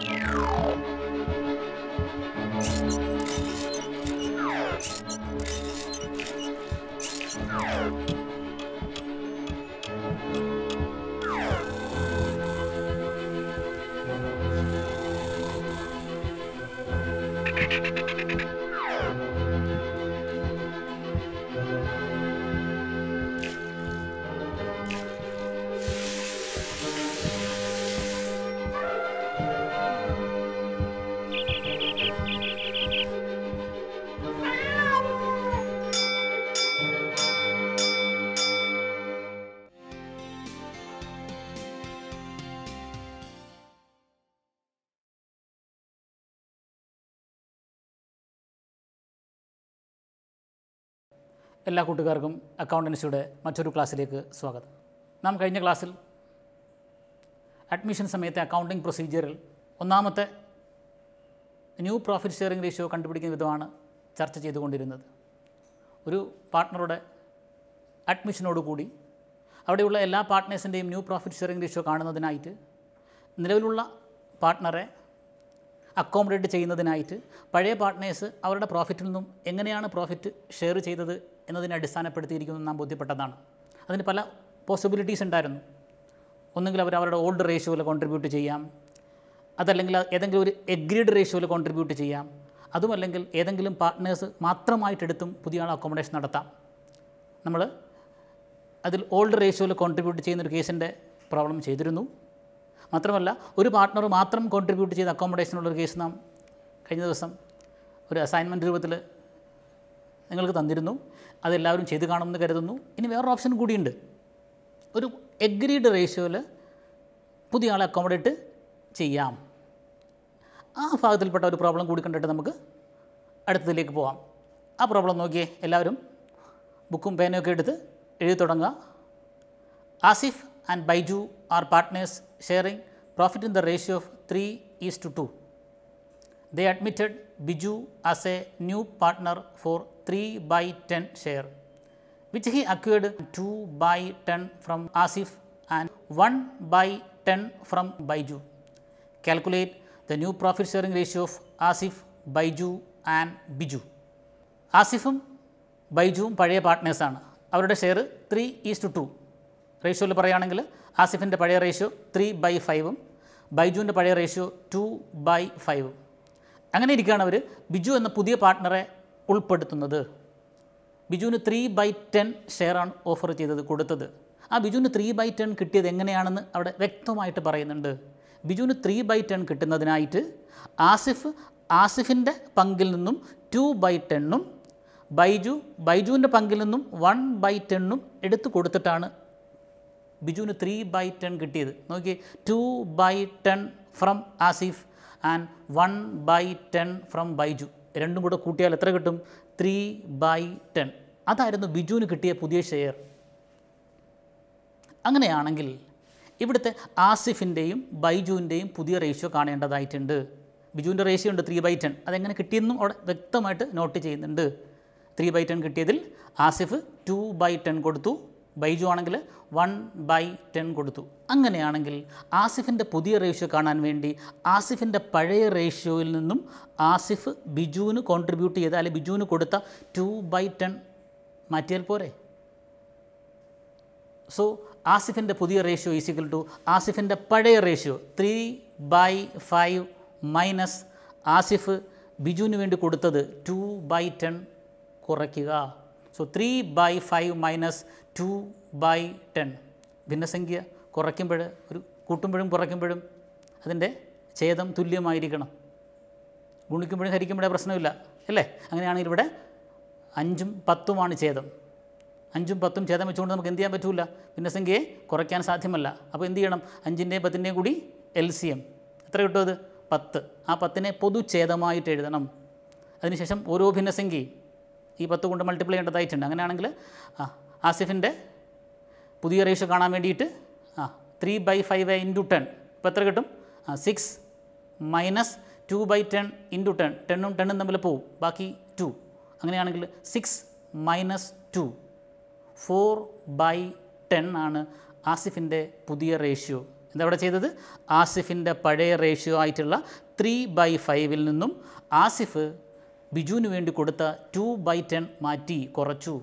Yeah. എല്ലാ കൂട്ടുകാർക്കും അക്കൗണ്ടൻസിയുടെ മറ്റൊരു ക്ലാസ്സിലേക്ക് സ്വാഗതം നാം കഴിഞ്ഞ ക്ലാസ്സിൽ അഡ്മിഷൻ സമയത്തെ അക്കൗണ്ടിംഗ് പ്രൊസീജിയറിൽ ഒന്നാമത്തെ ന്യൂ പ്രോഫിറ്റ് ഷെയറിംഗ് റേഷ്യോ കണ്ടുപിടിക്കുന്ന വിധമാണ് ചർച്ച ചെയ്തുകൊണ്ടിരുന്നത് ഒരു പാർട്ട്ണറുടെ കൂടി അവിടെയുള്ള എല്ലാ പാർട്ട്നേഴ്സിൻ്റെയും ന്യൂ പ്രോഫിറ്റ് ഷെയറിംഗ് റേഷ്യോ കാണുന്നതിനായിട്ട് നിലവിലുള്ള പാർട്ട്ണറെ അക്കോമഡേറ്റ് ചെയ്യുന്നതിനായിട്ട് പഴയ പാർട്ട്നേഴ്സ് അവരുടെ പ്രോഫിറ്റിൽ നിന്നും എങ്ങനെയാണ് പ്രോഫിറ്റ് ഷെയർ ചെയ്തത് എന്നതിനെ അടിസ്ഥാനപ്പെടുത്തിയിരിക്കുന്നു നാം ബോധ്യപ്പെട്ടതാണ് അതിന് പല പോസിബിലിറ്റീസ് ഉണ്ടായിരുന്നു ഒന്നുകിൽ അവർ അവരുടെ ഓൾഡ് റേഷ്യോയിൽ കോൺട്രിബ്യൂട്ട് ചെയ്യാം അതല്ലെങ്കിൽ ഏതെങ്കിലും ഒരു എഗ്രീഡ് റേഷ്യോയിൽ കോൺട്രിബ്യൂട്ട് ചെയ്യാം അതുമല്ലെങ്കിൽ ഏതെങ്കിലും പാർട്ട്നേഴ്സ് മാത്രമായിട്ടെടുത്തും പുതിയ ആൾ അക്കോമഡേഷൻ നടത്താം നമ്മൾ അതിൽ ഓൾഡ് റേഷ്യോയിൽ കോൺട്രിബ്യൂട്ട് ചെയ്യുന്ന ഒരു കേസിൻ്റെ പ്രോബ്ലം ചെയ്തിരുന്നു മാത്രമല്ല ഒരു പാർട്ട്ണർ മാത്രം കോൺട്രിബ്യൂട്ട് ചെയ്ത അക്കോമഡേഷനുള്ളൊരു കേസ് നാം കഴിഞ്ഞ ദിവസം ഒരു അസൈൻമെൻറ്റ് രൂപത്തിൽ നിങ്ങൾക്ക് തന്നിരുന്നു അതെല്ലാവരും ചെയ്ത് കാണുമെന്ന് കരുതുന്നു ഇനി വേറൊരു ഓപ്ഷൻ കൂടിയുണ്ട് ഒരു എഗ്രീഡ് റേഷ്യോയിൽ പുതിയ ആളെ അക്കോമഡേറ്റ് ചെയ്യാം ആ ഭാഗത്തിൽപ്പെട്ട ഒരു പ്രോബ്ലം കൂടി കണ്ടിട്ട് നമുക്ക് അടുത്തതിലേക്ക് പോകാം ആ പ്രോബ്ലം നോക്കിയേ എല്ലാവരും ബുക്കും പേനയൊക്കെ എടുത്ത് എഴുതി തുടങ്ങുക Asif and Baiju are partners sharing profit in the ratio of three is to two they admitted Biju as a new partner for three by ten share which he acquired two by ten from Asif and one by ten from Baiju calculate the new profit sharing ratio of Asif Baiju and Biju ആസിഫും ബൈജുവും പഴയ പാർട്ട്നേഴ്സാണ് അവരുടെ share three is to two റേഷ്യോയിൽ പറയുകയാണെങ്കിൽ ആസിഫിൻ്റെ പഴയ ratio three by ഫൈവും ബൈജുവിൻ്റെ പഴയ റേഷ്യോ ടു ബൈ ഫൈവും അങ്ങനെ ഇരിക്കുകയാണ് അവർ ബിജു എന്ന പുതിയ പാർട്ട്ണറെ ഉൾപ്പെടുത്തുന്നത് ബിജുവിന് ത്രീ ബൈ ടെൻ ഷെയറാണ് ഓഫർ ചെയ്തത് കൊടുത്തത് ആ ബിജുവിന് ത്രീ ബൈ ടെൻ കിട്ടിയത് എങ്ങനെയാണെന്ന് അവിടെ വ്യക്തമായിട്ട് പറയുന്നുണ്ട് ബിജുവിന് ത്രീ ബൈ ടെൻ കിട്ടുന്നതിനായിട്ട് ആസിഫ് ആസിഫിൻ്റെ പങ്കിൽ നിന്നും ടു ബൈ ടെണ്ണും ബൈജു ബൈജുവിൻ്റെ പങ്കിൽ നിന്നും വൺ ബൈ ടെണ്ണും എടുത്തു കൊടുത്തിട്ടാണ് ബിജുവിന് ത്രീ ബൈ ടെൻ കിട്ടിയത് നോക്കി two by ten from Asif and one by ten from Baiju രണ്ടും കൂടെ കൂട്ടിയാൽ എത്ര കിട്ടും ത്രീ ബൈ ടെൻ അതായിരുന്നു ബിജുവിന് കിട്ടിയ പുതിയ ഷെയർ അങ്ങനെയാണെങ്കിൽ ഇവിടുത്തെ ആസിഫിൻ്റെയും ബൈജുവിൻ്റെയും പുതിയ റേഷ്യോ കാണേണ്ടതായിട്ടുണ്ട് ബിജുവിൻ്റെ റേഷ്യോ ഉണ്ട് ത്രീ ബൈ ടെൻ അതെങ്ങനെ കിട്ടിയെന്നും അവിടെ വ്യക്തമായിട്ട് നോട്ട് ചെയ്യുന്നുണ്ട് ത്രീ ബൈ ടെൻ കിട്ടിയതിൽ ആസിഫ് ടു ബൈ ടെൻ കൊടുത്തു ബൈജു ആണെങ്കിൽ വൺ ബൈ ടെൻ കൊടുത്തു അങ്ങനെയാണെങ്കിൽ ആസിഫിൻ്റെ പുതിയ റേഷ്യോ കാണാൻ വേണ്ടി ആസിഫിൻ്റെ പഴയ റേഷ്യോയിൽ നിന്നും ആസിഫ് ബിജുവിന് കോൺട്രിബ്യൂട്ട് ചെയ്ത അല്ലെങ്കിൽ ബിജുവിന് കൊടുത്ത ടു ബൈ ടെൻ മാറ്റിയാൽ പോരെ സോ ആസിഫിൻ്റെ പുതിയ റേഷ്യോ ഈസിക്കൽ ടു ആസിഫിൻ്റെ പഴയ ratio three by five minus Asif ബിജുവിന് വേണ്ടി കൊടുത്തത് ടു ബൈ ടെൻ കുറയ്ക്കുക so three by five minus two by ten ഭിന്നസംഖ്യ കുറയ്ക്കുമ്പോൾ ഒരു കൂട്ടുമ്പോഴും കുറയ്ക്കുമ്പോഴും അതിൻ്റെ ഛേദം തുല്യമായിരിക്കണം ഗുണിക്കുമ്പോഴും ഹരിക്കുമ്പോഴേ പ്രശ്നമില്ല അല്ലേ അങ്ങനെയാണെങ്കിൽ ഇവിടെ അഞ്ചും പത്തുമാണ് ഛേദം അഞ്ചും പത്തും ഛേദം വെച്ചുകൊണ്ട് നമുക്ക് എന്ത് ചെയ്യാൻ പറ്റില്ല ഭിന്നസംഖ്യയെ കുറയ്ക്കാൻ സാധ്യമല്ല അപ്പോൾ എന്ത് ചെയ്യണം അഞ്ചിൻ്റെയും പത്തിൻ്റെയും കൂടി എൽ സി എം എത്ര കിട്ടും അത് പത്ത് ആ പത്തിനെ പൊതുഛേദമായിട്ട് എഴുതണം അതിനുശേഷം ഓരോ ഭിന്നസംഖ്യയും ഈ പത്ത് കൊണ്ട് മൾട്ടിപ്ലൈ ചെയ്യേണ്ടതായിട്ടുണ്ട് അങ്ങനെയാണെങ്കിൽ ആ ആസിഫിൻ്റെ പുതിയ റേഷ്യോ കാണാൻ വേണ്ടിയിട്ട് ആ three by five into ten ഇപ്പോൾ എത്ര കിട്ടും ആ six minus two by ten into ten ടെണ്ണും ടെണ്ണും തമ്മിൽ പോവും ബാക്കി ടു അങ്ങനെയാണെങ്കിൽ six minus two four by ten ആണ് ആസിഫിൻ്റെ പുതിയ റേഷ്യോ എന്താ ഇവിടെ ചെയ്തത് ആസിഫിൻ്റെ പഴയ റേഷ്യോ ആയിട്ടുള്ള ത്രീ ബൈ ഫൈവിൽ നിന്നും ആസിഫ് ബിജുവിന് വേണ്ടി കൊടുത്ത ടു ബൈ ടെൻ മാറ്റി കുറച്ചു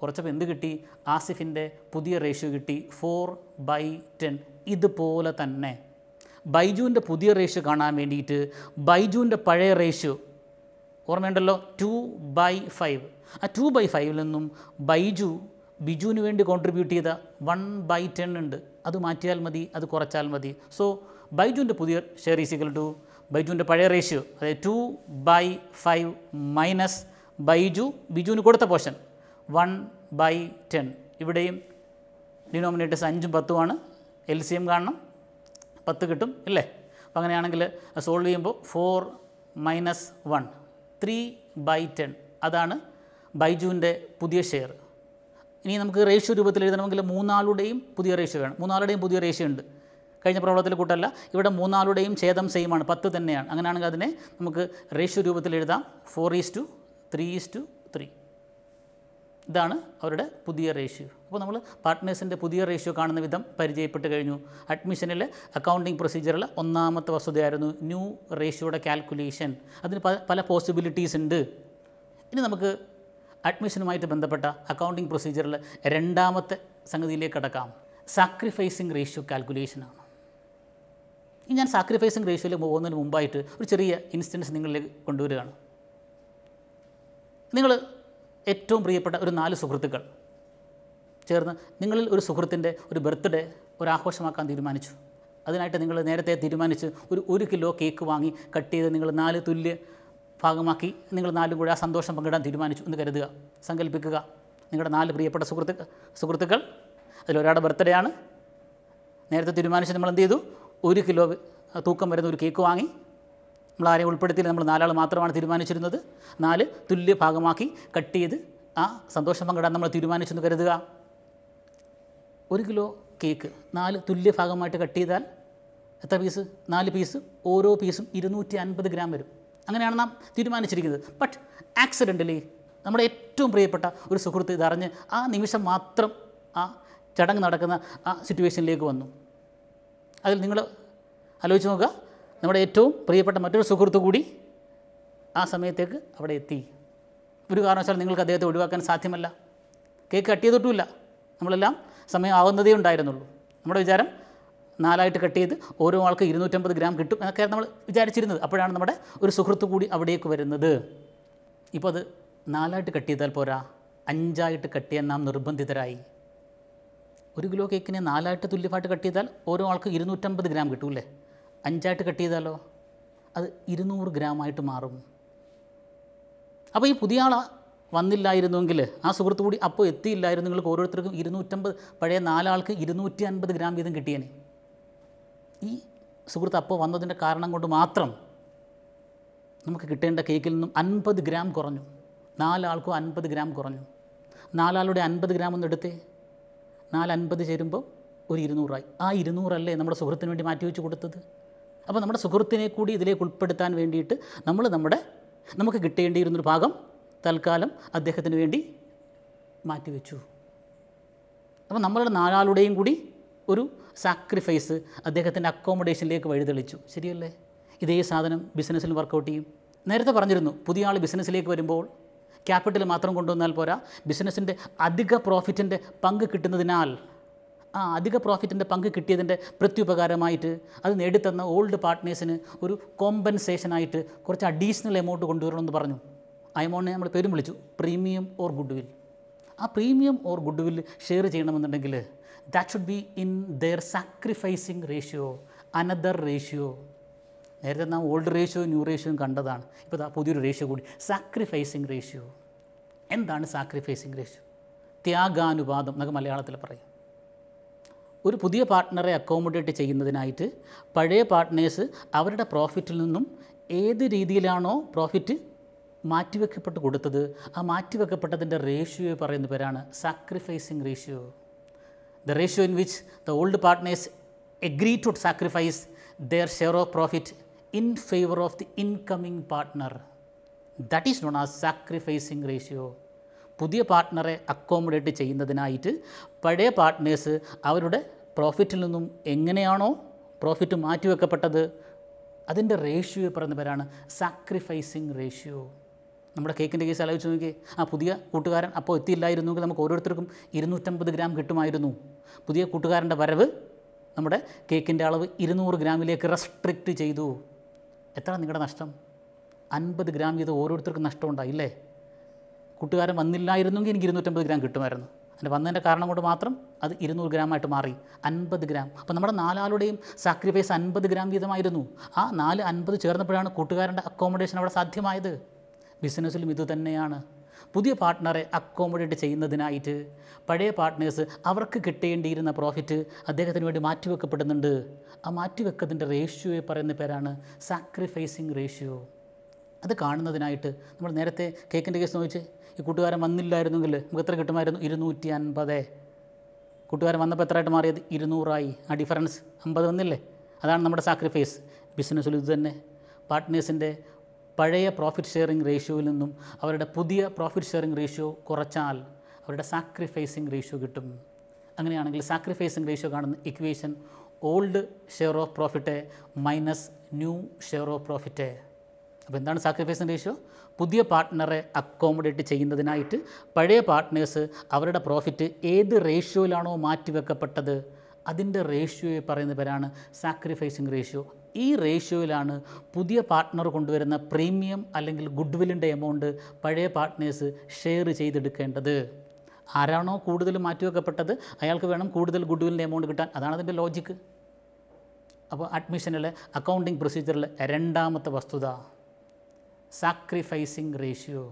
കുറച്ചപ്പോൾ എന്ത് കിട്ടി ആസിഫിൻ്റെ പുതിയ റേഷ്യോ കിട്ടി ഫോർ ബൈ ടെൻ ഇതുപോലെ തന്നെ ബൈജുവിൻ്റെ പുതിയ റേഷ്യോ കാണാൻ വേണ്ടിയിട്ട് ബൈജുവിൻ്റെ പഴയ റേഷ്യോ ഓർമ്മയുണ്ടല്ലോ ടു ബൈ ഫൈവ് ആ ടു ബൈ ഫൈവിൽ നിന്നും ബൈജു ബിജുവിന് വേണ്ടി കോൺട്രിബ്യൂട്ട് ചെയ്ത വൺ ബൈ ടെൻ ഉണ്ട് അത് മാറ്റിയാൽ മതി അത് കുറച്ചാൽ മതി സോ ബൈജുവിൻ്റെ പുതിയ ഷെയർ ഈസികൾ ടു ബൈജുവിൻ്റെ പഴയ റേഷ്യോ അതായത് two by five minus Baiju ബിജുവിന് കൊടുത്ത പോർഷൻ വൺ ബൈ ടെൻ ഇവിടെയും ഡിനോമിനേറ്റേഴ്സ് അഞ്ചും പത്തുമാണ് എൽ സി എം കാണണം പത്ത് കിട്ടും ഇല്ലേ അപ്പം അങ്ങനെയാണെങ്കിൽ സോൾവ് ചെയ്യുമ്പോൾ four minus one three by ten അതാണ് ബൈജുവിൻ്റെ പുതിയ ഷെയർ ഇനി നമുക്ക് റേഷ്യോ രൂപത്തിൽ എഴുതണമെങ്കിൽ മൂന്നാളുടെയും പുതിയ റേഷ്യോ വേണം മൂന്നാളുടെയും പുതിയ റേഷ്യോ ഉണ്ട് കഴിഞ്ഞ പ്രോബ്ലത്തിൽ കൂട്ടല്ല ഇവിടെ മൂന്നാളുടെയും ഛേദം സെയിമാണ് പത്ത് തന്നെയാണ് അങ്ങനെയാണെങ്കിൽ അതിനെ നമുക്ക് റേഷ്യോ രൂപത്തിൽ എഴുതാം four is to three is to two അവരുടെ പുതിയ റേഷ്യോ അപ്പോൾ നമ്മൾ പാർട്ട്നേഴ്സിൻ്റെ പുതിയ റേഷ്യോ കാണുന്ന വിധം പരിചയപ്പെട്ട് കഴിഞ്ഞു അഡ്മിഷനിലെ അക്കൗണ്ടിങ് പ്രൊസീജിയറിലെ ഒന്നാമത്തെ വസ്തുതയായിരുന്നു ന്യൂ റേഷ്യോയുടെ കാൽക്കുലേഷൻ അതിന് പല പോസിബിലിറ്റീസ് ഉണ്ട് ഇനി നമുക്ക് അഡ്മിഷനുമായിട്ട് ബന്ധപ്പെട്ട അക്കൗണ്ടിങ് പ്രൊസീജിയറിൽ രണ്ടാമത്തെ സംഗതിയിലേക്ക് കടക്കാം സാക്രിഫൈസിങ് റേഷ്യോ കാൽക്കുലേഷനാണ് ഇനി ഞാൻ സാക്രിഫൈസിങ് റേഷ്യോയിൽ പോകുന്നതിന് മുമ്പായിട്ട് ഒരു ചെറിയ ഇൻസ്റ്റൻസ് നിങ്ങളിലേക്ക് കൊണ്ടുവരികയാണ് നിങ്ങൾ ഏറ്റവും പ്രിയപ്പെട്ട ഒരു നാല് സുഹൃത്തുക്കൾ ചേർന്ന് നിങ്ങളിൽ ഒരു സുഹൃത്തിൻ്റെ ഒരു ബർത്ത്ഡേ ഒരു ആഘോഷമാക്കാൻ തീരുമാനിച്ചു അതിനായിട്ട് നിങ്ങൾ നേരത്തെ തീരുമാനിച്ച് ഒരു ഒരു കിലോ കേക്ക് വാങ്ങി കട്ട് ചെയ്ത് നിങ്ങൾ നാല് തുല്യ ഭാഗമാക്കി നിങ്ങൾ നാലും കൂടെ ആ സന്തോഷം പങ്കിടാൻ തീരുമാനിച്ചു എന്ന് കരുതുക സങ്കല്പിക്കുക നിങ്ങളുടെ നാല് പ്രിയപ്പെട്ട സുഹൃത്തു സുഹൃത്തുക്കൾ അതിലൊരാളുടെ ബർത്ത്ഡേ ആണ് നേരത്തെ തീരുമാനിച്ച് നമ്മൾ എന്ത് ചെയ്തു ഒരു കിലോ തൂക്കം വരുന്ന ഒരു കേക്ക് വാങ്ങി നമ്മൾ ആരെ ഉൾപ്പെടുത്തിയില്ല നമ്മൾ നാലാൾ മാത്രമാണ് തീരുമാനിച്ചിരുന്നത് നാല് തുല്യ ഭാഗമാക്കി കട്ട് ചെയ്ത് ആ സന്തോഷം പങ്കിടാൻ നമ്മൾ തീരുമാനിച്ചെന്ന് കരുതുക ഒരു കിലോ കേക്ക് നാല് തുല്യ ഭാഗമായിട്ട് കട്ട് ചെയ്താൽ എത്ര പീസ് നാല് പീസ് ഓരോ പീസും ഇരുന്നൂറ്റി അൻപത് ഗ്രാം വരും അങ്ങനെയാണ് നാം തീരുമാനിച്ചിരിക്കുന്നത് ബട്ട് ആക്സിഡൻ്റലി നമ്മുടെ ഏറ്റവും പ്രിയപ്പെട്ട ഒരു സുഹൃത്ത് ഇതറിഞ്ഞ് ആ നിമിഷം മാത്രം ആ ചടങ്ങ് നടക്കുന്ന ആ സിറ്റുവേഷനിലേക്ക് വന്നു അതിൽ നിങ്ങൾ ആലോചിച്ച് നോക്കുക നമ്മുടെ ഏറ്റവും പ്രിയപ്പെട്ട മറ്റൊരു സുഹൃത്തു കൂടി ആ സമയത്തേക്ക് അവിടെ എത്തി ഒരു കാരണവശാലും നിങ്ങൾക്ക് അദ്ദേഹത്തെ ഒഴിവാക്കാൻ സാധ്യമല്ല കേക്ക് കട്ട് ചെയ്തിട്ടുമില്ല നമ്മളെല്ലാം സമയം ആവുന്നതേ ഉണ്ടായിരുന്നുള്ളൂ നമ്മുടെ വിചാരം നാലായിട്ട് കട്ട് ചെയ്ത് ഓരോ ആൾക്ക് ഇരുന്നൂറ്റമ്പത് ഗ്രാം കിട്ടും എന്നൊക്കെയാണ് നമ്മൾ വിചാരിച്ചിരുന്നത് അപ്പോഴാണ് നമ്മുടെ ഒരു സുഹൃത്തു കൂടി അവിടേക്ക് വരുന്നത് ഇപ്പോൾ അത് നാലായിട്ട് കട്ട് ചെയ്താൽ പോരാ അഞ്ചായിട്ട് കട്ട് ചെയ്യാൻ നാം നിർബന്ധിതരായി ഒരു കിലോ കേക്കിനെ നാലായിട്ട് തുല്യമായിട്ട് കട്ട് ചെയ്താൽ ഓരോ ആൾക്ക് ഇരുന്നൂറ്റമ്പത് ഗ്രാം കിട്ടൂല്ലേ അഞ്ചായിട്ട് കട്ട് ചെയ്താലോ അത് ഇരുന്നൂറ് ഗ്രാമായിട്ട് മാറും അപ്പോൾ ഈ പുതിയ ആൾ വന്നില്ലായിരുന്നുവെങ്കിൽ ആ സുഹൃത്തു കൂടി അപ്പോൾ എത്തിയില്ലായിരുന്നു നിങ്ങൾക്ക് ഓരോരുത്തർക്കും ഇരുന്നൂറ്റമ്പത് പഴയ നാലാൾക്ക് ഇരുന്നൂറ്റി അൻപത് ഗ്രാം വീതം കിട്ടിയേനെ ഈ സുഹൃത്ത് അപ്പോൾ വന്നതിൻ്റെ കാരണം കൊണ്ട് മാത്രം നമുക്ക് കിട്ടേണ്ട കേക്കിൽ നിന്നും അൻപത് ഗ്രാം കുറഞ്ഞു നാലാൾക്കും അൻപത് ഗ്രാം കുറഞ്ഞു നാലാളുടെ അൻപത് ഗ്രാം ഒന്ന് എടുത്തേ നാല് അൻപത് ചേരുമ്പോൾ ഒരു ഇരുന്നൂറായി ആ ഇരുന്നൂറല്ലേ നമ്മുടെ സുഹൃത്തിന് വേണ്ടി മാറ്റി വെച്ച് കൊടുത്തത് അപ്പോൾ നമ്മുടെ സുഹൃത്തിനെ കൂടി ഇതിലേക്ക് ഉൾപ്പെടുത്താൻ വേണ്ടിയിട്ട് നമ്മൾ നമ്മുടെ നമുക്ക് കിട്ടേണ്ടിയിരുന്നൊരു ഭാഗം തൽക്കാലം അദ്ദേഹത്തിന് വേണ്ടി മാറ്റിവെച്ചു അപ്പോൾ നമ്മളുടെ നാലാളുടെയും കൂടി ഒരു സാക്രിഫൈസ് അദ്ദേഹത്തിൻ്റെ അക്കോമഡേഷനിലേക്ക് വഴിതെളിച്ചു ശരിയല്ലേ ഇതേ സാധനം ബിസിനസ്സിൽ വർക്കൗട്ട് ചെയ്യും നേരത്തെ പറഞ്ഞിരുന്നു പുതിയ ആൾ ബിസിനസ്സിലേക്ക് വരുമ്പോൾ ക്യാപിറ്റൽ മാത്രം കൊണ്ടുവന്നാൽ പോരാ ബിസിനസ്സിൻ്റെ അധിക പ്രോഫിറ്റിൻ്റെ പങ്ക് കിട്ടുന്നതിനാൽ ആ അധിക പ്രോഫിറ്റിൻ്റെ പങ്ക് കിട്ടിയതിൻ്റെ പ്രത്യുപകാരമായിട്ട് അത് നേടിത്തന്ന ഓൾഡ് പാർട്ട്നേഴ്സിന് ഒരു കോമ്പൻസേഷനായിട്ട് കുറച്ച് അഡീഷണൽ എമൗണ്ട് കൊണ്ടുവരണമെന്ന് പറഞ്ഞു അയമോണിനെ നമ്മൾ പേരും വിളിച്ചു പ്രീമിയം ഓർ ഗുഡ് വിൽ ആ premium or goodwill share ചെയ്യണമെന്നുണ്ടെങ്കിൽ that should be in their sacrificing ratio another ratio നേരത്തെ നാം ഓൾഡ് റേഷ്യോ ന്യൂ റേഷ്യോയും കണ്ടതാണ് ഇപ്പോൾ പുതിയൊരു റേഷ്യോ കൂടി സാക്രിഫൈസിങ് റേഷ്യോ എന്താണ് സാക്രിഫൈസിങ് റേഷ്യോ ത്യാഗാനുപാതം എന്നൊക്കെ മലയാളത്തിൽ പറയും ഒരു പുതിയ പാർട്ട്ണറെ അക്കോമഡേറ്റ് ചെയ്യുന്നതിനായിട്ട് പഴയ പാർട്ട്നേഴ്സ് അവരുടെ പ്രോഫിറ്റിൽ നിന്നും ഏത് രീതിയിലാണോ പ്രോഫിറ്റ് മാറ്റിവെക്കപ്പെട്ട് കൊടുത്തത് ആ മാറ്റിവെക്കപ്പെട്ടതിൻ്റെ റേഷ്യോ പറയുന്ന പേരാണ് sacrificing ratio the ratio in which the old partners agree to sacrifice their share of profit in favour of the incoming partner that is known as sacrificing ratio പുതിയ പാർട്ട്ണറെ അക്കോമഡേറ്റ് ചെയ്യുന്നതിനായിട്ട് പഴയ partners അവരുടെ പ്രോഫിറ്റിൽ നിന്നും എങ്ങനെയാണോ profit മാറ്റിവെക്കപ്പെട്ടത് അതിൻ്റെ ratio പറയുന്ന പേരാണ് sacrificing ratio നമ്മുടെ കേക്കിൻ്റെ കേസ് ആലോചിച്ച് നോക്കിയേ ആ പുതിയ കൂട്ടുകാരൻ അപ്പോൾ എത്തിയില്ലായിരുന്നുവെങ്കിൽ നമുക്ക് ഓരോരുത്തർക്കും ഇരുന്നൂറ്റമ്പത് ഗ്രാം കിട്ടുമായിരുന്നു പുതിയ കൂട്ടുകാരൻ്റെ വരവ് നമ്മുടെ കേക്കിൻ്റെ അളവ് ഇരുന്നൂറ് ഗ്രാമിലേക്ക് റെസ്ട്രിക്റ്റ് ചെയ്തു എത്ര നിങ്ങളുടെ നഷ്ടം അൻപത് ഗ്രാം ചെയ്ത് ഓരോരുത്തർക്കും നഷ്ടമുണ്ടായില്ലേ കൂട്ടുകാരൻ വന്നില്ലായിരുന്നെങ്കിൽ എനിക്ക് ഇരുന്നൂറ്റമ്പത് ഗ്രാം കിട്ടുമായിരുന്നു അതിൻ്റെ വന്നതിൻ്റെ കാരണം കൊണ്ട് മാത്രം അത് ഇരുന്നൂറ് ഗ്രാമായിട്ട് മാറി അൻപത് ഗ്രാം അപ്പോൾ നമ്മുടെ നാലാളുടെയും സാക്രിഫൈസ് അൻപത് ഗ്രാം വീതമായിരുന്നു ആ നാല് അൻപത് ചേർന്നപ്പോഴാണ് കൂട്ടുകാരൻ്റെ അക്കോമഡേഷൻ അവിടെ സാധ്യമായത് ബിസിനസ്സിലും ഇത് തന്നെയാണ് പുതിയ പാർട്ട്ണറെ അക്കോമഡേറ്റ് ചെയ്യുന്നതിനായിട്ട് പഴയ പാർട്ട്നേഴ്സ് അവർക്ക് കിട്ടേണ്ടിയിരുന്ന പ്രോഫിറ്റ് അദ്ദേഹത്തിന് വേണ്ടി മാറ്റിവെക്കപ്പെടുന്നുണ്ട് ആ മാറ്റിവെക്കത്തിൻ്റെ റേഷ്യോയെ പറയുന്ന പേരാണ് സാക്രിഫൈസിങ് റേഷ്യോ അത് കാണുന്നതിനായിട്ട് നമ്മൾ നേരത്തെ കേക്കിൻ്റെ കേസ് നോക്കിച്ച് ഈ കൂട്ടുകാരൻ വന്നില്ലായിരുന്നെങ്കിൽ നമുക്ക് എത്ര കിട്ടുമായിരുന്നു ഇരുന്നൂറ്റി അൻപത് കൂട്ടുകാരൻ വന്നപ്പോൾ എത്രയായിട്ട് മാറിയത് ഇരുന്നൂറായി ആ ഡിഫറൻസ് അമ്പത് വന്നില്ലേ അതാണ് നമ്മുടെ സാക്രിഫൈസ് ബിസിനസ്സിൽ ഇത് തന്നെ പാർട്ട്നേഴ്സിൻ്റെ പഴയ പ്രോഫിറ്റ് ഷെയറിംഗ് റേഷ്യോയിൽ നിന്നും അവരുടെ പുതിയ പ്രോഫിറ്റ് ഷെയറിംഗ് റേഷ്യോ കുറച്ചാൽ അവരുടെ സാക്രിഫൈസിങ് റേഷ്യോ കിട്ടും അങ്ങനെയാണെങ്കിൽ സാക്രിഫൈസിങ് റേഷ്യോ കാണുന്ന equation old share of profit minus new share of profit അപ്പോൾ എന്താണ് സാക്രിഫൈസ് റേഷ്യോ പുതിയ പാർട്ട്ണറെ അക്കോമഡേറ്റ് ചെയ്യുന്നതിനായിട്ട് പഴയ പാർട്ട്നേഴ്സ് അവരുടെ പ്രോഫിറ്റ് ഏത് റേഷ്യോയിലാണോ മാറ്റിവെക്കപ്പെട്ടത് അതിൻ്റെ റേഷ്യോയെ പറയുന്ന പേരാണ് സാക്രിഫൈസിങ് റേഷ്യോ ഈ റേഷ്യോയിലാണ് പുതിയ പാർട്ട്ണർ കൊണ്ടുവരുന്ന പ്രീമിയം അല്ലെങ്കിൽ ഗുഡ് വില്ലിൻ്റെ എമൗണ്ട് പഴയ പാർട്ട്നേഴ്സ് ഷെയർ ചെയ്തെടുക്കേണ്ടത് ആരാണോ കൂടുതൽ മാറ്റിവെക്കപ്പെട്ടത് അയാൾക്ക് വേണം കൂടുതൽ ഗുഡ് വില്ലിൻ്റെ എമൗണ്ട് കിട്ടാൻ അതാണ് അതിൻ്റെ ലോജിക്ക് അപ്പോൾ അഡ്മിഷനിലെ അക്കൗണ്ടിങ് പ്രൊസീജിയറിലെ രണ്ടാമത്തെ വസ്തുത സാക്രിഫൈസിങ് റേഷ്യോ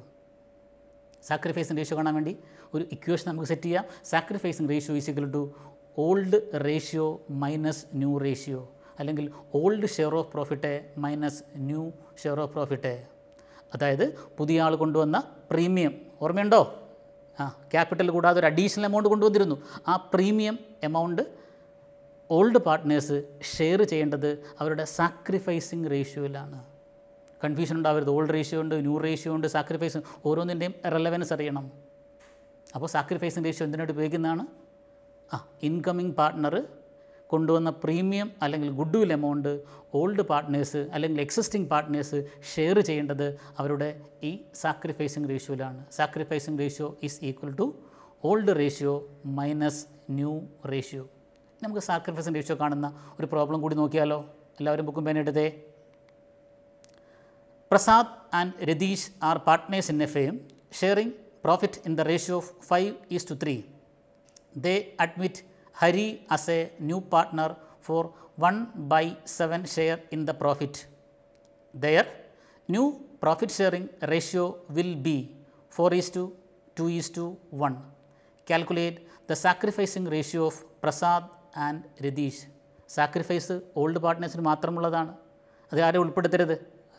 സാക്രിഫൈസിങ് റേഷ്യോ കാണാൻ വേണ്ടി ഒരു ഇക്വേഷൻ നമുക്ക് സെറ്റ് ചെയ്യാം sacrificing ratio is is equal to old ratio minus new ratio അല്ലെങ്കിൽ old share of profit minus new share of profit അതായത് പുതിയ ആൾ കൊണ്ടുവന്ന പ്രീമിയം ഓർമ്മയുണ്ടോ ആ ക്യാപിറ്റൽ കൂടാതെ ഒരു അഡീഷണൽ എമൗണ്ട് കൊണ്ടുവന്നിരുന്നു ആ premium amount old partners share ചെയ്യേണ്ടത് അവരുടെ സാക്രിഫൈസിങ് റേഷ്യോയിലാണ് കൺഫ്യൂഷൻ ഉണ്ടാവരുത് ഓൾഡ് റേഷ്യോ ഉണ്ട് ന്യൂ റേഷ്യോ ഉണ്ട് സാക്രിഫൈസ് ഓരോന്നിൻ്റെയും റെലവൻസ് അറിയണം അപ്പോൾ സാക്രിഫൈസിൻ്റെ റേഷ്യോ എന്തിനായിട്ട് ഉപയോഗിക്കുന്നതാണ് ആ ഇൻകമ്മിങ് പാർട്ട്ണർ കൊണ്ടുവന്ന പ്രീമിയം അല്ലെങ്കിൽ goodwill amount old partners അല്ലെങ്കിൽ എക്സിസ്റ്റിംഗ് പാർട്ട്നേഴ്സ് ഷെയർ ചെയ്യേണ്ടത് അവരുടെ ഈ സാക്രിഫൈസിങ് റേഷ്യോയിലാണ് sacrificing ratio is equal to old ratio minus new ratio നമുക്ക് സാക്രിഫൈസിങ് റേഷ്യോ കാണുന്ന ഒരു പ്രോബ്ലം കൂടി നോക്കിയാലോ എല്ലാവരും ബുക്കും പേനെടുത്തേ Prasad and Radish are partners in a firm, sharing profit in the ratio of 5 is to 3. They admit Hari as a new partner for 1 by 7 share in the profit. Their new profit sharing ratio will be 4 is to 2 is to 1. Calculate the sacrificing ratio of Prasad and Ridish. Sacrifice old പാർട്ട്നേഴ്സിന് മാത്രമുള്ളതാണ് അത് ആരും ഉൾപ്പെടുത്തരുത്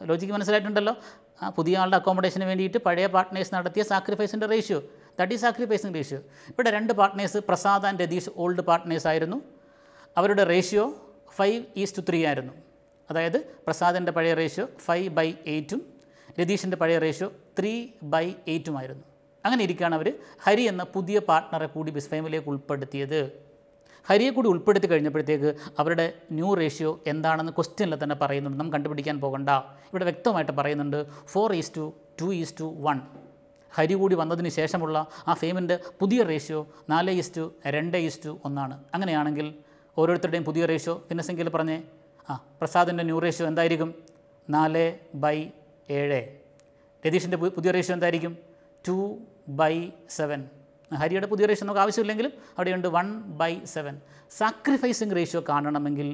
logic മനസ്സിലായിട്ടുണ്ടല്ലോ ആ പുതിയ ആളുടെ അക്കോമഡേഷന് വേണ്ടിയിട്ട് പഴയ പാർട്ട്നേഴ്സ് നടത്തിയ സാക്രിഫൈസിൻ്റെ റേഷ്യോ ദാറ്റ് ഈസ് സാക്രിഫൈസിൻ്റെ റേഷ്യോ ഇവിടെ രണ്ട് partners Prasad and Ratheesh old partners ആയിരുന്നു അവരുടെ ratio five is to three ആയിരുന്നു അതായത് പ്രസാദിൻ്റെ പഴയ റേഷ്യോ ഫൈവ് ബൈ എയ്റ്റും രതീഷിൻ്റെ പഴയ റേഷ്യോ ത്രീ ബൈ എയ്റ്റുമായിരുന്നു അങ്ങനെ ഇരിക്കുകയാണ് അവർ ഹരി എന്ന പുതിയ പാർട്ട്ണറെ കൂടി ഫൈമിലേക്ക് ഉൾപ്പെടുത്തിയത് ഹരിയെ കൂടി ഉൾപ്പെടുത്തി കഴിഞ്ഞപ്പോഴത്തേക്ക് അവരുടെ ന്യൂ റേഷ്യോ എന്താണെന്ന് ക്വസ്റ്റ്യനിൽ തന്നെ പറയുന്നുണ്ട് നാം കണ്ടുപിടിക്കാൻ പോകണ്ട ഇവിടെ വ്യക്തമായിട്ട് പറയുന്നുണ്ട് four is to two is to one Hari കൂടി വന്നതിന് ശേഷമുള്ള ആ ഫെയിമിൻ്റെ പുതിയ റേഷ്യോ നാല് ടു രണ്ട് ടു ഒന്നാണ് അങ്ങനെയാണെങ്കിൽ ഓരോരുത്തരുടെയും പുതിയ റേഷ്യോ ഭിന്നസംഖ്യയിൽ പറഞ്ഞേ ആ പ്രസാദിൻ്റെ ന്യൂ റേഷ്യോ എന്തായിരിക്കും നാല് ബൈ ഏഴ് രതീഷിൻ്റെ പുതിയ റേഷ്യോ എന്തായിരിക്കും ടു ബൈ സെവൻ ഹരിയുടെ പുതിയ റേഷ്യോ നമുക്ക് ആവശ്യമില്ലെങ്കിലും അവിടെയുണ്ട് one by seven sacrificing ratio കാണണമെങ്കിൽ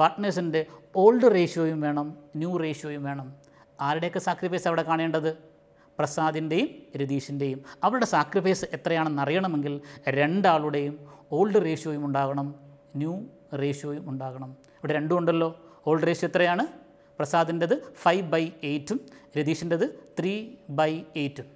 പാർട്ട്നേഴ്സിൻ്റെ ഓൾഡ് റേഷ്യോയും വേണം ന്യൂ റേഷ്യോയും വേണം ആരുടെയൊക്കെ സാക്രിഫൈസ് അവിടെ കാണേണ്ടത് പ്രസാദിൻ്റെയും രതീഷിൻ്റെയും അവരുടെ സാക്രിഫൈസ് എത്രയാണെന്ന് അറിയണമെങ്കിൽ രണ്ടാളുടെയും ഓൾഡ് റേഷ്യോയും ഉണ്ടാകണം ന്യൂ റേഷ്യോയും ഉണ്ടാകണം ഇവിടെ രണ്ടും ഉണ്ടല്ലോ ഓൾഡ് റേഷ്യോ എത്രയാണ് പ്രസാദിൻ്റെത് ഫൈവ് ബൈ എയ്റ്റും രതീഷിൻ്റെത് ത്രീ ബൈ എയ്റ്റും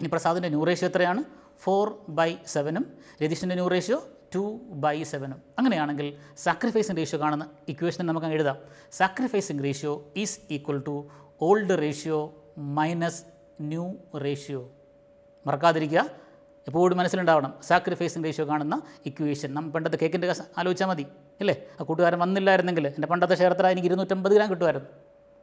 ഇനി പ്രസാദിൻ്റെ ന്യൂ റേഷ്യോ എത്രയാണ് ഫോർ ബൈ സെവനും രതീഷിൻ്റെ ന്യൂ റേഷ്യോ ടു ബൈ സെവനും അങ്ങനെയാണെങ്കിൽ സാക്രിഫൈസിങ് റേഷ്യോ കാണുന്ന ഇക്വേഷനെ നമുക്ക് എഴുതാം sacrificing ratio is equal to old ratio minus new ratio മറക്കാതിരിക്കുക എപ്പോഴും മനസ്സിലുണ്ടാവണം സാക്രിഫൈസിങ് റേഷ്യോ കാണുന്ന ഇക്വേഷൻ നമ്മൾ പണ്ടത്തെ കേക്കിൻ്റെ ആലോചിച്ചാൽ മതി അല്ലേ ആ കൂട്ടുകാരൻ വന്നില്ലായിരുന്നെങ്കിൽ എൻ്റെ പണ്ടത്തെ എത്ര എനിക്ക് ഇരുന്നൂറ്റമ്പത് ഗ്രാം കിട്ടുമായിരുന്നു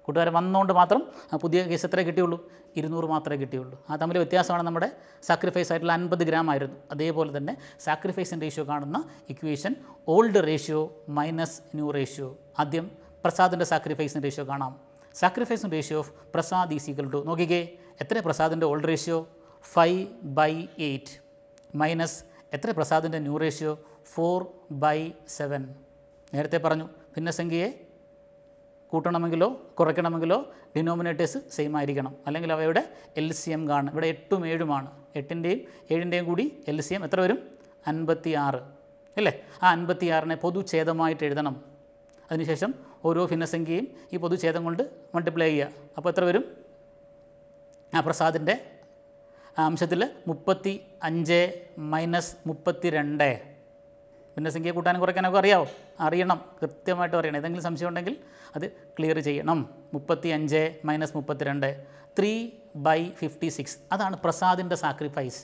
കൂട്ടുകാർ വന്നുകൊണ്ട് മാത്രം പുതിയ കേസ് എത്ര കിട്ടിയുള്ളൂ ഇരുന്നൂറ് മാത്രമേ കിട്ടിയുള്ളൂ ആ തമ്മിൽ വ്യത്യാസമാണ് നമ്മുടെ സാക്രിഫൈസ് ആയിട്ടുള്ള അൻപത് ഗ്രാം ആയിരുന്നു അതേപോലെ തന്നെ സാക്രിഫൈസിൻ്റെ റേഷ്യോ കാണുന്ന equation old ratio minus new ratio ആദ്യം പ്രസാദിൻ്റെ സാക്രിഫൈസിൻ്റെ റേഷ്യോ കാണാം സാക്രിഫൈസിൻ്റെ ratio of Prasad is equal to നോക്കിക്കേ എത്ര പ്രസാദിൻ്റെ old ratio five by eight minus എത്ര പ്രസാദിൻ്റെ new ratio four by seven നേരത്തെ പറഞ്ഞു ഭിന്നസംഖ്യയെ കൂട്ടണമെങ്കിലോ കുറയ്ക്കണമെങ്കിലോ ഡിനോമിനേറ്റേഴ്സ് സെയിം ആയിരിക്കണം അല്ലെങ്കിൽ അവയുടെ എൽ സി എം കാണും ഇവിടെ എട്ടും ഏഴുമാണ് എട്ടിൻ്റെയും ഏഴിൻ്റെയും കൂടി എൽ സി എം എത്ര വരും അൻപത്തി ആറ് അല്ലേ ആ അൻപത്തി ആറിനെ പൊതുഛേദമായിട്ട് എഴുതണം അതിനുശേഷം ഓരോ ഭിന്നസംഖ്യയും ഈ പൊതുഛേദം കൊണ്ട് മൾട്ടിപ്ലൈ ചെയ്യുക അപ്പോൾ എത്ര വരും ആ പ്രസാദിൻ്റെ അംശത്തിൽ മുപ്പത്തി അഞ്ച് മൈനസ് മുപ്പത്തി രണ്ട് പിന്നെ സംഖ്യ കൂട്ടാനും കുറയ്ക്കാനൊക്കെ അറിയാമോ അറിയണം കൃത്യമായിട്ട് അറിയണം ഏതെങ്കിലും സംശയം ഉണ്ടെങ്കിൽ അത് ക്ലിയർ ചെയ്യണം മുപ്പത്തി അഞ്ച് മൈനസ് മുപ്പത്തിരണ്ട് ത്രീ ബൈ ഫിഫ്റ്റി സിക്സ് അതാണ് പ്രസാദിൻ്റെ സാക്രിഫൈസ്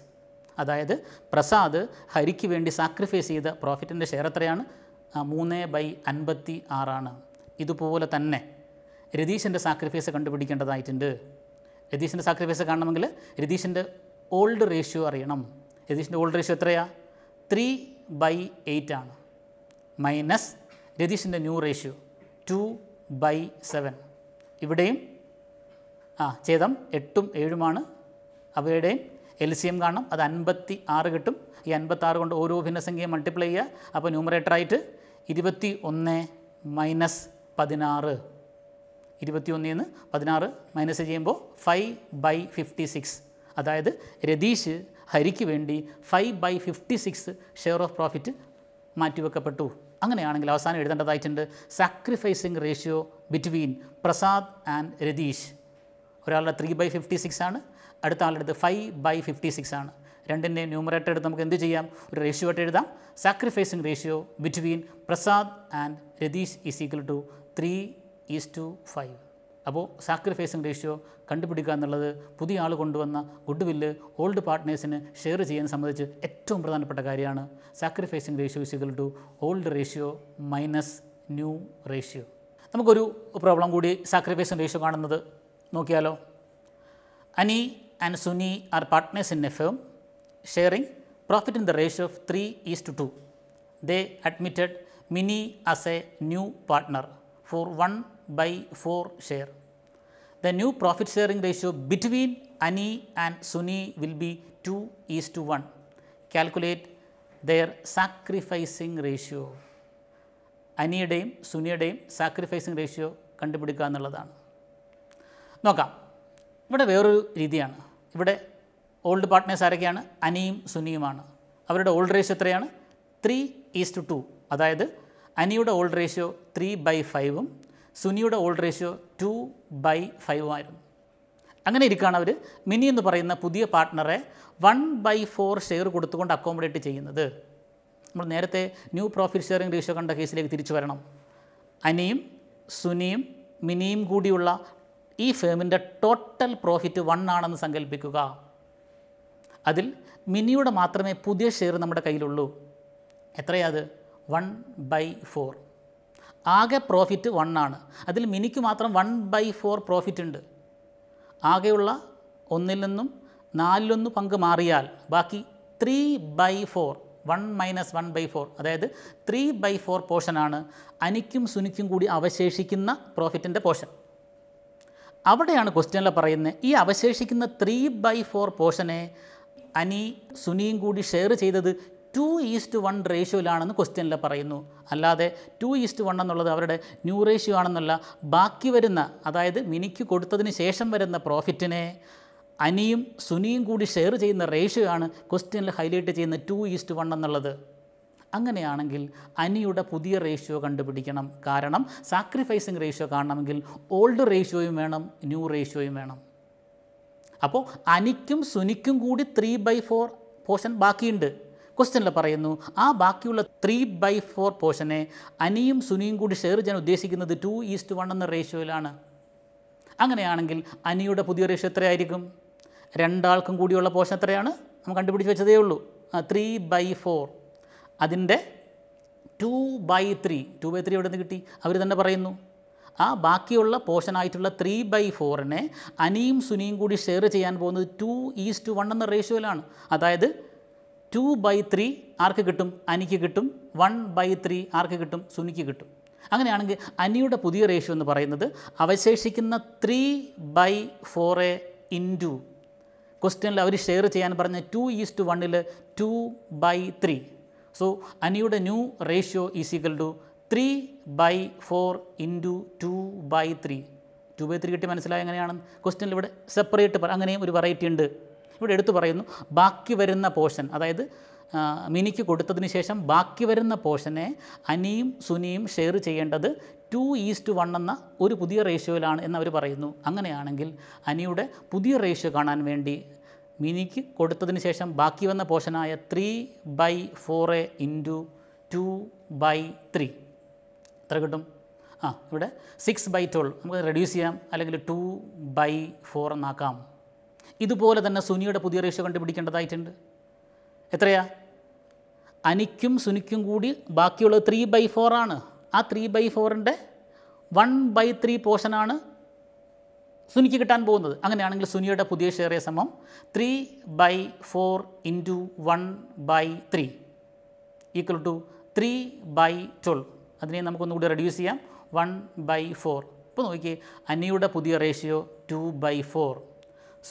അതായത് പ്രസാദ് ഹരിക്ക് വേണ്ടി സാക്രിഫൈസ് ചെയ്ത പ്രോഫിറ്റിൻ്റെ ഷെയർ എത്രയാണ് മൂന്ന് ബൈ അൻപത്തി ആറാണ് ഇതുപോലെ തന്നെ രതീഷിൻ്റെ സാക്രിഫൈസ് കണ്ടുപിടിക്കേണ്ടതായിട്ടുണ്ട് രതീഷിൻ്റെ സാക്രിഫൈസ് കാണണമെങ്കിൽ രതീഷിൻ്റെ ഓൾഡ് റേഷ്യോ അറിയണം രതീഷിൻ്റെ ഓൾഡ് റേഷ്യോ എത്രയാണ് ത്രീ ബൈ എയ്റ്റ് ആണ് മൈനസ് രതീഷിൻ്റെ new ratio two by seven ഇവിടെയും ആ ഛേദം എട്ടും ഏഴുമാണ് അവയുടെയും എൽ സി എം കാണണം അത് അൻപത്തി ആറ് കിട്ടും ഈ അൻപത്തി ആറ് കൊണ്ട് ഓരോ ഭിന്നസംഖ്യ മൾട്ടിപ്ലൈ ചെയ്യുക അപ്പോൾ ന്യൂമറേറ്ററായിട്ട് ഇരുപത്തി ഒന്ന് മൈനസ് പതിനാറ് ഇരുപത്തി ഒന്നിൽ നിന്ന് പതിനാറ് മൈനസ് ചെയ്യുമ്പോൾ ഫൈവ് ബൈ ഫിഫ്റ്റി സിക്സ് അതായത് രതീഷ് ഹരിക്ക് വേണ്ടി five by fifty six share of profit മാറ്റിവെക്കപ്പെട്ടു അങ്ങനെയാണെങ്കിൽ അവസാനം എഴുതേണ്ടതായിട്ടുണ്ട് sacrificing ratio between Prasad and Ratheesh ഒരാളുടെ ത്രീ ബൈ ഫിഫ്റ്റി സിക്സ് ആണ് അടുത്ത ആളുടെ അടുത്ത് ഫൈവ് ബൈ ഫിഫ്റ്റി സിക്സ് ആണ് രണ്ടിൻ്റെ ന്യൂമറേറ്റർ എടുത്ത് നമുക്ക് എന്ത് ചെയ്യാം ഒരു റേഷ്യോ ആയിട്ട് എഴുതാം sacrificing ratio between Prasad and Ratheesh is equal to three is to five അപ്പോൾ സാക്രിഫൈസിങ് റേഷ്യോ കണ്ടുപിടിക്കുക എന്നുള്ളത് പുതിയ ആൾ കൊണ്ടുവന്ന ഗുഡ് വില്ല് ഓൾഡ് പാർട്ട്നേഴ്സിന് ഷെയർ ചെയ്യാൻ സംബന്ധിച്ച് ഏറ്റവും പ്രധാനപ്പെട്ട കാര്യമാണ് sacrificing ratio is equal to old ratio minus new ratio നമുക്കൊരു പ്രോബ്ലം കൂടി സാക്രിഫൈസിങ് റേഷ്യോ കാണുന്നത് നോക്കിയാലോ Ani and Suni are partners in a firm sharing profit in the ratio of three is to two they admitted Mini as a new partner for one by 4 share. The new profit sharing ratio between ANI and SUNY will be 2 is to 1. Calculate their sacrificing ratio. അനിയുടെയും സുനിയുടെയും sacrificing ratio കണ്ടുപിടിക്കുക എന്നുള്ളതാണ് നോക്കാം ഇവിടെ വേറൊരു രീതിയാണ് ഇവിടെ old partners ആരൊക്കെയാണ് അനിയും സുനിയുമാണ് അവരുടെ ഓൾഡ് റേഷ്യോ എത്രയാണ് ത്രീ ഈസ് ടു ടു അതായത് അനിയുടെ ഓൾഡ് റേഷ്യോ ത്രീ ബൈ ഫൈവും സുനിയുടെ old ratio two by five ആയിരുന്നു അങ്ങനെ ഇരിക്കുകയാണ് അവർ മിനി എന്ന് പറയുന്ന പുതിയ പാർട്ട്ണറെ വൺ ബൈ ഫോർ ഷെയർ കൊടുത്തുകൊണ്ട് അക്കോമഡേറ്റ് ചെയ്യുന്നത് നമ്മൾ നേരത്തെ ന്യൂ പ്രോഫിറ്റ് ഷെയറിംഗ് റേഷ്യോ കണ്ട കേസിലേക്ക് തിരിച്ചു വരണം അനിയും സുനിയും മിനിയും കൂടിയുള്ള ഈ ഫേമിൻ്റെ ടോട്ടൽ പ്രോഫിറ്റ് വൺ ആണെന്ന് സങ്കല്പിക്കുക അതിൽ മിനിയുടെ മാത്രമേ പുതിയ ഷെയർ നമ്മുടെ കയ്യിലുള്ളൂ എത്രയാത് വൺ ബൈ ഫോർ ആകെ പ്രോഫിറ്റ് വൺ ആണ് അതിൽ മിനിക്ക് മാത്രം വൺ ബൈ ഫോർ പ്രോഫിറ്റ് ഉണ്ട് ആകെയുള്ള ഒന്നിൽ നിന്നും നാലിലൊന്ന് പങ്ക് മാറിയാൽ ബാക്കി three by four one minus one by four അതായത് ത്രീ ബൈ ഫോർ പോർഷനാണ് അനിക്കും സുനിക്കും കൂടി അവശേഷിക്കുന്ന പ്രോഫിറ്റിൻ്റെ പോർഷൻ അവിടെയാണ് ക്വസ്റ്റ്യനിൽ പറയുന്നത് ഈ അവശേഷിക്കുന്ന ത്രീ ബൈ ഫോർ പോർഷനെ അനി സുനിയും കൂടി ഷെയർ ചെയ്തത് ടു ഈസ്റ്റ് വൺ റേഷ്യോയിലാണെന്ന് ക്വസ്റ്റ്യനിൽ പറയുന്നു അല്ലാതെ ടു ഈസ്റ്റ് വൺ എന്നുള്ളത് അവരുടെ ന്യൂ റേഷ്യോ ആണെന്നുള്ള ബാക്കി വരുന്ന അതായത് മിനിക്ക് കൊടുത്തതിന് ശേഷം വരുന്ന പ്രോഫിറ്റിനെ അനിയും സുനിയും കൂടി ഷെയർ ചെയ്യുന്ന റേഷ്യോ ആണ് ക്വസ്റ്റ്യനിൽ ഹൈലൈറ്റ് ചെയ്യുന്ന ടു ഈസ്റ്റ് വൺ എന്നുള്ളത് അങ്ങനെയാണെങ്കിൽ അനിയുടെ പുതിയ റേഷ്യോ കണ്ടുപിടിക്കണം കാരണം സാക്രിഫൈസിങ് റേഷ്യോ കാണണമെങ്കിൽ ഓൾഡ് റേഷ്യോയും വേണം ന്യൂ റേഷ്യോയും വേണം അപ്പോൾ അനിക്കും സുനിക്കും കൂടി ത്രീ ബൈ ഫോർ പോർഷൻ ബാക്കിയുണ്ട് ക്വസ്റ്റ്യനിൽ പറയുന്നു ആ ബാക്കിയുള്ള ത്രീ ബൈ ഫോർ പോർഷനെ അനിയും സുനിയും കൂടി ഷെയർ ചെയ്യാൻ ഉദ്ദേശിക്കുന്നത് ടു ഈസ്റ്റ് വൺ എന്ന റേഷ്യോയിലാണ് അങ്ങനെയാണെങ്കിൽ അനിയുടെ പുതിയ റേഷ്യോ എത്രയായിരിക്കും രണ്ടാൾക്കും കൂടിയുള്ള പോർഷൻ എത്രയാണ് നമ്മൾ കണ്ടുപിടിച്ച് വെച്ചതേ ഉള്ളൂ ത്രീ ബൈ ഫോർ അതിൻ്റെ two by three two by three എവിടെ നിന്ന് കിട്ടി അവർ തന്നെ പറയുന്നു ആ ബാക്കിയുള്ള പോർഷനായിട്ടുള്ള ത്രീ ബൈ ഫോറിനെ അനിയും സുനിയും കൂടി ഷെയർ ചെയ്യാൻ പോകുന്നത് ടു ഈസ് ടു വൺ എന്ന റേഷ്യോയിലാണ് അതായത് ടു ബൈ ത്രീ ആർക്ക് കിട്ടും അനിക്ക് കിട്ടും വൺ ബൈ ത്രീ ആർക്ക് കിട്ടും സുനിക്ക് കിട്ടും അങ്ങനെയാണെങ്കിൽ അനിയുടെ പുതിയ റേഷ്യോ എന്ന് പറയുന്നത് അവശേഷിക്കുന്ന three by four a into ക്വസ്റ്റ്യനിൽ അവർ ഷെയർ ചെയ്യാൻ പറഞ്ഞ ടു ടു വണ്ണിൽ ടു ബൈ ത്രീ സോ അനിയുടെ new ratio is equal to three by four into two by three two by three കിട്ടി മനസ്സിലായ എങ്ങനെയാണ് ക്വസ്റ്റ്യനിൽ ഇവിടെ സെപ്പറേറ്റ് അങ്ങനെയും ഒരു വെറൈറ്റി ഉണ്ട് ഇവിടെ എടുത്തു പറയുന്നു ബാക്കി വരുന്ന പോഷൻ അതായത് മിനിക്ക് കൊടുത്തതിന് ശേഷം ബാക്കി വരുന്ന പോഷനെ അനിയും സുനിയും ഷെയർ ചെയ്യേണ്ടത് ടു ഈസ്റ്റ് വൺ എന്ന ഒരു പുതിയ റേഷ്യോയിലാണ് എന്ന് അവർ പറയുന്നു അങ്ങനെയാണെങ്കിൽ അനിയുടെ പുതിയ റേഷ്യോ കാണാൻ വേണ്ടി മിനിക്ക് കൊടുത്തതിന് ശേഷം ബാക്കി വന്ന പോഷനായ three by four a into two by three എത്ര കിട്ടും ആ ഇവിടെ സിക്സ് ബൈ ട്വൽവ് നമുക്ക് റെഡ്യൂസ് ചെയ്യാം അല്ലെങ്കിൽ ടു ബൈ ഫോർ എന്നാക്കാം ഇതുപോലെ തന്നെ സുനിയുടെ പുതിയ റേഷ്യോ കണ്ടുപിടിക്കേണ്ടതായിട്ടുണ്ട് എത്രയാ അനിക്കും സുനിക്കും കൂടി ബാക്കിയുള്ളത് ത്രീ ബൈ ഫോറാണ് ആ ത്രീ ബൈ ഫോറിൻ്റെ വൺ ബൈ ത്രീ പോർഷനാണ് സുനിക്ക് കിട്ടാൻ പോകുന്നത് അങ്ങനെയാണെങ്കിൽ സുനിയുടെ പുതിയ ഷെയറിയ സമം three by four into one by three equal to three by twelve അതിനെ നമുക്കൊന്നുകൂടി റെഡ്യൂസ് ചെയ്യാം വൺ ബൈ ഫോർ ഇപ്പോൾ നോക്കിയേ അനിയുടെ പുതിയ റേഷ്യോ ടു ബൈ ഫോർ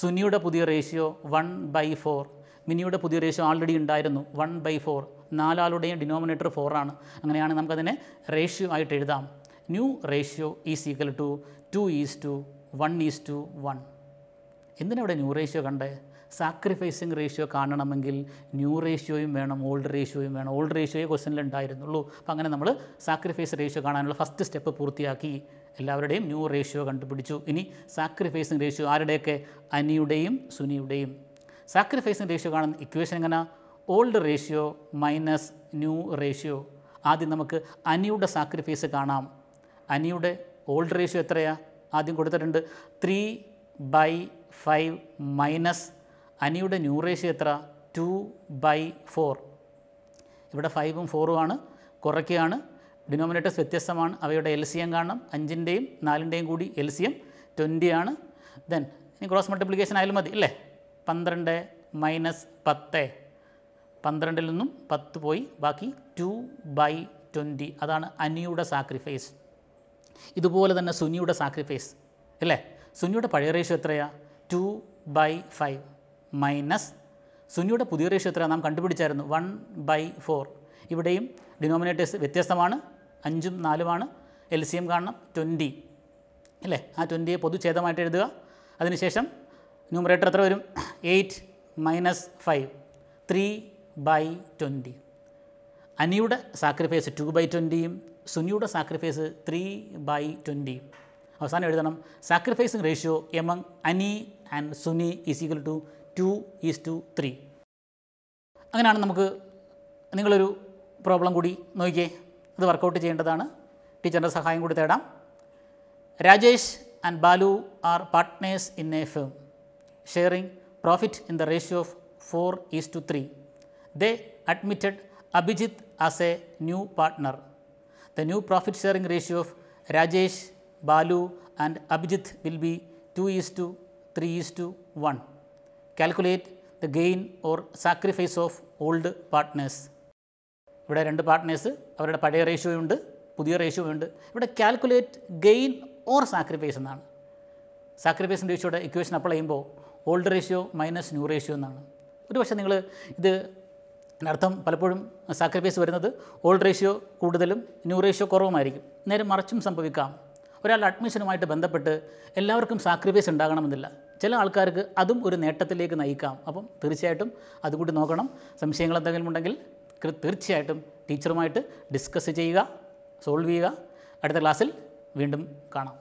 സുനിയുടെ പുതിയ റേഷ്യോ വൺ ബൈ ഫോർ മിനിയുടെ പുതിയ റേഷ്യോ ആൾറെഡി ഉണ്ടായിരുന്നു വൺ ബൈ ഫോർ നാലാളുടെയും ഡിനോമിനേറ്റർ ഫോറാണ് അങ്ങനെയാണെങ്കിൽ നമുക്കതിനെ റേഷ്യോ ആയിട്ട് എഴുതാം new ratio is equal to two is to one is to one എന്തിനവിടെ ന്യൂ റേഷ്യോ കണ്ടേ സാക്രിഫൈസിങ് റേഷ്യോ കാണണമെങ്കിൽ ന്യൂ റേഷ്യോയും വേണം ഓൾഡ് റേഷ്യോയും വേണം ഓൾഡ് റേഷ്യോയെ ക്വസ്റ്റനിൽ ഉണ്ടായിരുന്നുള്ളൂ അപ്പോൾ അങ്ങനെ നമ്മൾ സാക്രിഫൈസ് റേഷ്യോ കാണാനുള്ള ഫസ്റ്റ് സ്റ്റെപ്പ് പൂർത്തിയാക്കി എല്ലാവരുടെയും ന്യൂ റേഷ്യോ കണ്ടുപിടിച്ചു ഇനി സാക്രിഫൈസിങ് റേഷ്യോ ആരുടെയൊക്കെ അനിയുടെയും സുനിയുടെയും സാക്രിഫൈസിങ് റേഷ്യോ കാണുന്ന ഇക്വേഷൻ എങ്ങനെ old ratio minus new ratio ആദ്യം നമുക്ക് അനിയുടെ സാക്രിഫൈസ് കാണാം അനിയുടെ ഓൾഡ് റേഷ്യോ എത്രയാണ് ആദ്യം കൊടുത്തിട്ടുണ്ട് ത്രീ ബൈ ഫൈവ് മൈനസ് അനിയുടെ ന്യൂ റേഷ്യോ എത്ര ടു ബൈ ഫോർ ഇവിടെ ഫൈവും ഫോറുമാണ് കുറയ്ക്കുകയാണ് ഡിനോമിനേറ്റേഴ്സ് വ്യത്യസ്തമാണ് അവയുടെ എൽ സി എം കാണണം അഞ്ചിൻ്റെയും നാലിൻ്റെയും കൂടി എൽ സി എം ട്വൻറ്റി ആണ് ദെൻ ഇനി ക്രോസ് മൾട്ടിപ്ലിക്കേഷൻ ആയാലും മതി അല്ലേ പന്ത്രണ്ട് മൈനസ് പത്ത് പന്ത്രണ്ടിൽ നിന്നും പത്ത് പോയി ബാക്കി ടു ബൈ ട്വൻറ്റി അതാണ് അനിയുടെ സാക്രിഫൈസ് ഇതുപോലെ തന്നെ സുനിയുടെ സാക്രിഫൈസ് അല്ലേ സുനിയുടെ പഴയ റേഷ്യോ എത്രയാണ് ടു ബൈ ഫൈവ് മൈനസ് സുനിയുടെ പുതിയ റേഷ്യോ എത്രയാണ് നാം കണ്ടുപിടിച്ചായിരുന്നു വൺ ബൈ ഫോർ ഇവിടെയും ഡിനോമിനേറ്റേഴ്സ് വ്യത്യസ്തമാണ് അഞ്ചും നാലുമാണ് എൽ സി എം കാണണം ട്വൻറ്റി അല്ലേ ആ ട്വൻറ്റിയെ പൊതുഛേദമായിട്ട് എഴുതുക അതിനുശേഷം ന്യൂമറേറ്റർ എത്ര വരും eight minus five three by twenty അനിയുടെ സാക്രിഫൈസ് ടു ബൈ ട്വൻറ്റിയും സുനിയുടെ സാക്രിഫൈസ് ത്രീ ബൈ ട്വൻറ്റിയും അവസാനം എഴുതണം sacrificing ratio among Ani and Suni is equal to two is to three അങ്ങനെയാണ് നമുക്ക് നിങ്ങളൊരു പ്രോബ്ലം കൂടി നോക്കിയേ इत वर्कट्ड टीचर सहायकूड़ी तेड़ Rajesh and are partners in a firm षे profit in the ratio of four is to three they admit Abhijit as a new partner the new profit sharing ratio of Rajesh Balu and Abhijit will be two is to two is to one calculate the gain or sacrifice of old Partey ഇവിടെ രണ്ട് partners അവരുടെ പഴയ റേഷ്യോയുണ്ട് പുതിയ റേഷ്യോയുണ്ട് ഇവിടെ calculate gain or sacrifice എന്നാണ് സാക്രിഫൈസിൻ്റെ റേഷ്യോയുടെ equation apply ചെയ്യുമ്പോൾ old ratio minus new ratio എന്നാണ് ഒരു പക്ഷേ നിങ്ങൾ ഇത് അർത്ഥം പലപ്പോഴും സാക്രിഫൈസ് വരുന്നത് ഓൾഡ് റേഷ്യോ കൂടുതലും ന്യൂ റേഷ്യോ കുറവുമായിരിക്കും നേരെ മറിച്ചും സംഭവിക്കാം ഒരാൾ അഡ്മിഷനുമായിട്ട് ബന്ധപ്പെട്ട് എല്ലാവർക്കും സാക്രിഫൈസ് ഉണ്ടാകണമെന്നില്ല ചില ആൾക്കാർക്ക് അതും ഒരു നേട്ടത്തിലേക്ക് നയിക്കാം അപ്പം തീർച്ചയായിട്ടും അതുകൂടി നോക്കണം സംശയങ്ങൾ എന്തെങ്കിലും ഉണ്ടെങ്കിൽ തീർച്ചയായിട്ടും ടീച്ചറുമായിട്ട് ഡിസ്കസ് ചെയ്യുക സോൾവ് ചെയ്യുക അടുത്ത ക്ലാസ്സിൽ വീണ്ടും കാണാം